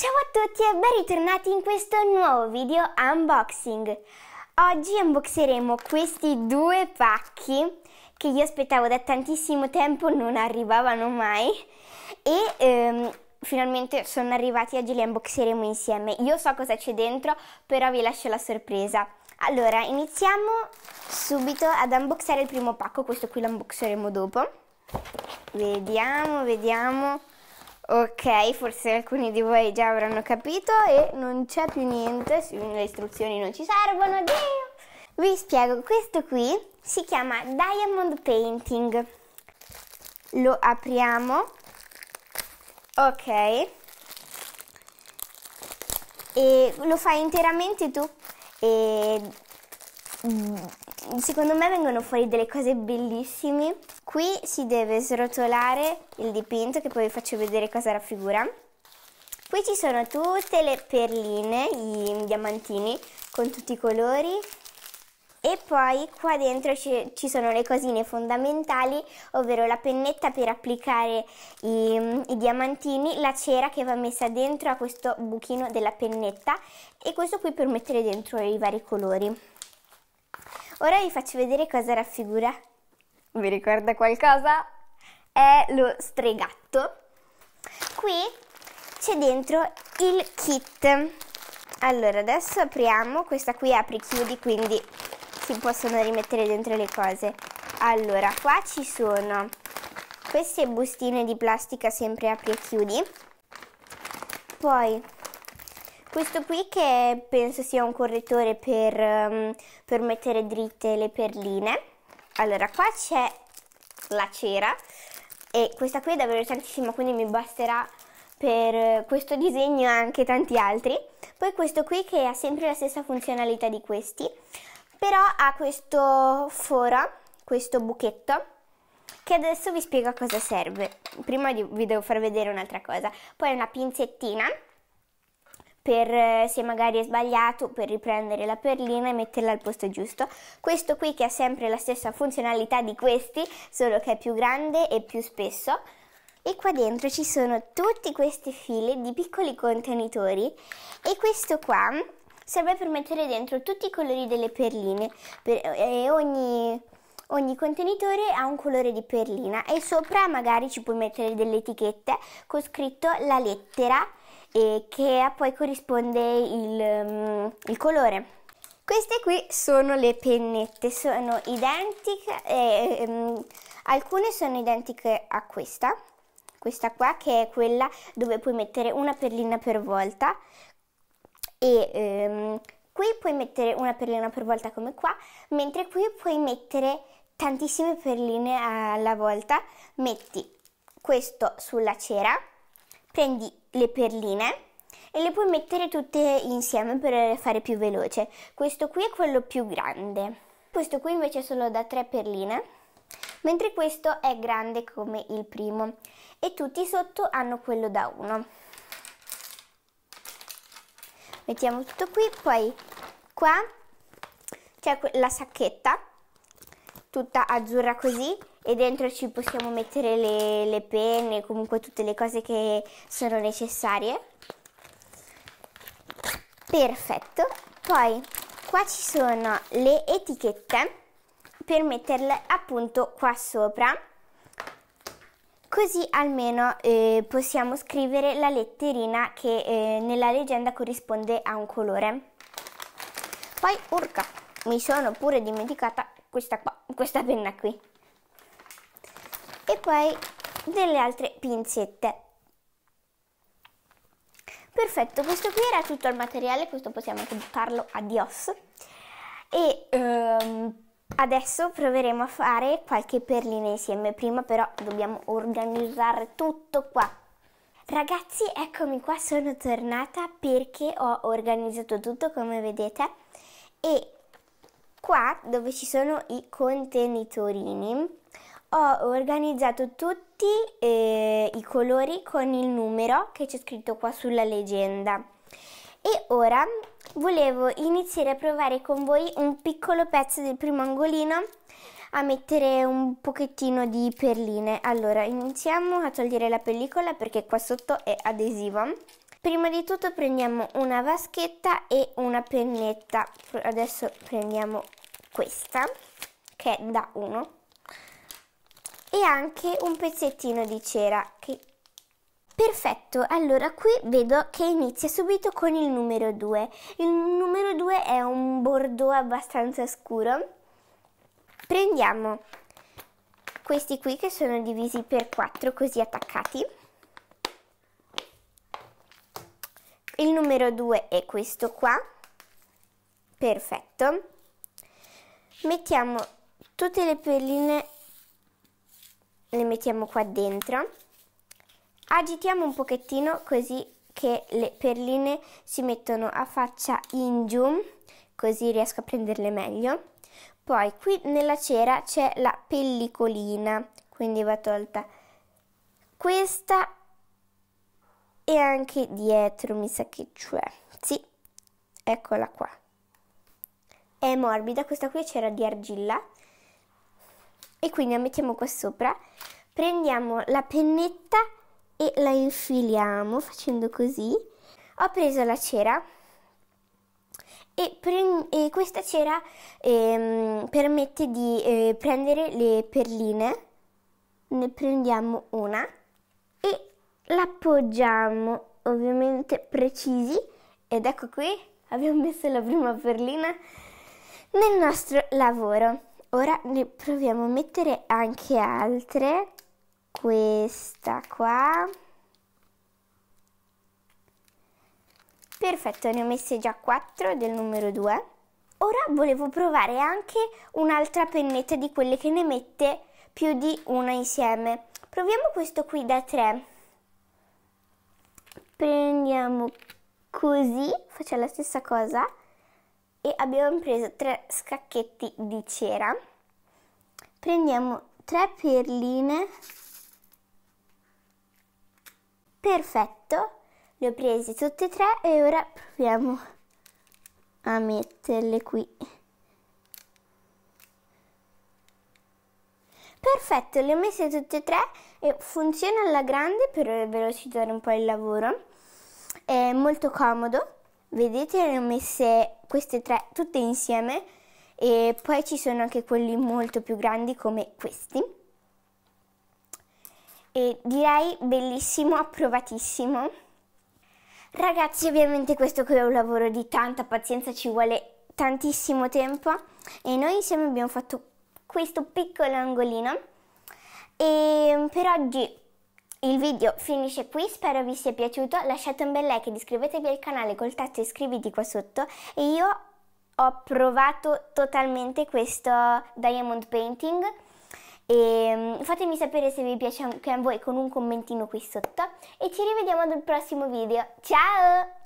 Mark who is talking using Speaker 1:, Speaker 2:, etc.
Speaker 1: Ciao a tutti e ben ritornati in questo nuovo video unboxing. Oggi unboxeremo questi due pacchi che io aspettavo da tantissimo tempo, non arrivavano mai e ehm, finalmente sono arrivati, oggi li unboxeremo insieme. Io so cosa c'è dentro, però vi lascio la sorpresa. Allora, iniziamo subito ad unboxare il primo pacco, questo qui lo unboxeremo dopo. Vediamo, vediamo... Ok, forse alcuni di voi già avranno capito e non c'è più niente, le istruzioni non ci servono, addio! Vi spiego, questo qui si chiama Diamond Painting. Lo apriamo. Ok. E lo fai interamente tu. E mm, secondo me vengono fuori delle cose bellissime. Qui si deve srotolare il dipinto che poi vi faccio vedere cosa raffigura. Qui ci sono tutte le perline, i diamantini con tutti i colori e poi qua dentro ci, ci sono le cosine fondamentali, ovvero la pennetta per applicare i, i, diamantini, la cera che va messa dentro a questo buchino della pennetta e questo qui per mettere dentro i vari colori. Ora vi faccio vedere cosa raffigura vi ricorda qualcosa? È lo stregatto. Qui c'è dentro il kit. Allora, adesso apriamo, questa qui apri chiudi, quindi si possono rimettere dentro le cose. Allora, qua ci sono queste bustine di plastica sempre apri e chiudi. Poi questo qui che penso sia un correttore per, ehm, per mettere dritte le perline. Allora, qua c'è la cera e questa qui è davvero tantissima, quindi mi basterà per questo disegno e anche tanti altri. Poi questo qui che ha sempre la stessa funzionalità di questi, però ha questo foro, questo buchetto, che adesso vi spiego a cosa serve. Prima vi devo far vedere un'altra cosa. Poi una pinzettina per, eh, se magari è sbagliato, per riprendere la perlina e metterla al posto giusto. Questo qui che ha sempre la stessa funzionalità di questi, solo che è più grande e più spesso. E qua dentro ci sono tutti questi fili di piccoli contenitori e questo qua serve per mettere dentro tutti i colori delle perline per, e eh, ogni, ogni contenitore ha un colore di perlina e sopra magari ci puoi mettere delle etichette con scritto la lettera e che a poi corrisponde il, mm, il colore. Queste qui sono le pennette, sono identiche, ehm, alcune sono identiche a questa, questa qua che è quella dove puoi mettere una perlina per volta e ehm, qui puoi mettere una perlina per volta come qua, mentre qui puoi mettere tantissime perline alla volta, metti questo sulla cera prendi le perline e le puoi mettere tutte insieme per fare più veloce. Questo qui è quello più grande. Questo qui invece è solo da tre perline, mentre questo è grande come il primo e tutti sotto hanno quello da uno. Mettiamo tutto qui, poi qua c'è la sacchetta tutta azzurra così e dentro ci possiamo mettere le, le penne, comunque tutte le cose che sono necessarie. Perfetto. Poi qua ci sono le etichette per metterle appunto qua sopra così almeno eh, possiamo scrivere la letterina che eh, nella leggenda corrisponde a un colore. Poi, urca, mi sono pure dimenticata questa qua questa penna qui. E poi delle altre pinzette. Perfetto, questo qui era tutto il materiale, questo possiamo anche buttarlo, adios. E ehm, adesso proveremo a fare qualche perlina insieme, prima però dobbiamo organizzare tutto qua. Ragazzi, eccomi qua, sono tornata perché ho organizzato tutto come vedete e qua dove ci sono i contenitorini ho organizzato tutti eh, i colori con il numero che c'è scritto qua sulla leggenda e ora volevo iniziare a provare con voi un piccolo pezzo del primo angolino a mettere un pochettino di perline allora iniziamo a togliere la pellicola perché qua sotto è adesivo prima di tutto prendiamo una vaschetta e una pennetta adesso prendiamo questa, che è da 1, e anche un pezzettino di cera. Che... Perfetto, allora qui vedo che inizia subito con il numero 2. Il numero 2 è un bordeaux abbastanza scuro. Prendiamo questi qui che sono divisi per 4 così attaccati. Il numero 2 è questo qua. Perfetto mettiamo tutte le perline le mettiamo qua dentro agitiamo un pochettino così che le perline si mettono a faccia in giù così riesco a prenderle meglio poi qui nella cera c'è la pellicolina quindi va tolta questa e anche dietro mi sa che c'è sì eccola qua è morbida, questa qui c'era di argilla e quindi la mettiamo qua sopra, prendiamo la pennetta e la infiliamo facendo così. Ho preso la cera e, e questa cera ehm, permette di eh, prendere le perline, ne prendiamo una e l'appoggiamo ovviamente precisi ed ecco qui abbiamo messo la prima perlina nel nostro lavoro. Ora ne proviamo a mettere anche altre. Questa qua. Perfetto, ne ho messe già 4 del numero 2. Ora volevo provare anche un'altra pennetta di quelle che ne mette più di una insieme. Proviamo questo qui da 3. Prendiamo così, faccio la stessa cosa e abbiamo preso tre scacchetti di cera. Prendiamo tre perline. Perfetto, le ho prese tutte e tre e ora proviamo a metterle qui. Perfetto, le ho messe tutte e tre e funziona alla grande per velocizzare un po' il lavoro. È molto comodo Vedete le ho messe queste tre tutte insieme e poi ci sono anche quelli molto più grandi come questi. E direi bellissimo, approvatissimo. Ragazzi ovviamente questo qui è un lavoro di tanta pazienza, ci vuole tantissimo tempo e noi insieme abbiamo fatto questo piccolo angolino e per oggi il video finisce qui, spero vi sia piaciuto, lasciate un bel like ed iscrivetevi al canale col tazzo iscriviti qua sotto e io ho provato totalmente questo diamond painting e ehm, fatemi sapere se vi piace anche a voi con un commentino qui sotto e ci rivediamo ad un prossimo video, ciao!